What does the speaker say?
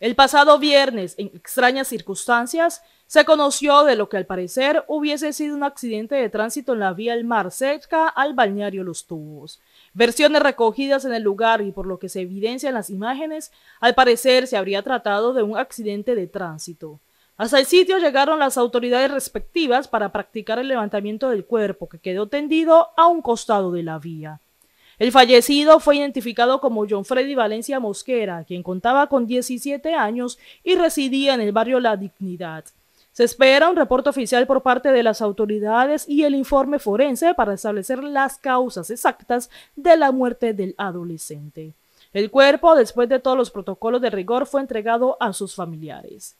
El pasado viernes, en extrañas circunstancias, se conoció de lo que al parecer hubiese sido un accidente de tránsito en la vía El Mar cerca al balneario Los Tubos. Versiones recogidas en el lugar y por lo que se evidencia en las imágenes, al parecer se habría tratado de un accidente de tránsito. Hasta el sitio llegaron las autoridades respectivas para practicar el levantamiento del cuerpo que quedó tendido a un costado de la vía. El fallecido fue identificado como John Freddy Valencia Mosquera, quien contaba con 17 años y residía en el barrio La Dignidad. Se espera un reporte oficial por parte de las autoridades y el informe forense para establecer las causas exactas de la muerte del adolescente. El cuerpo, después de todos los protocolos de rigor, fue entregado a sus familiares.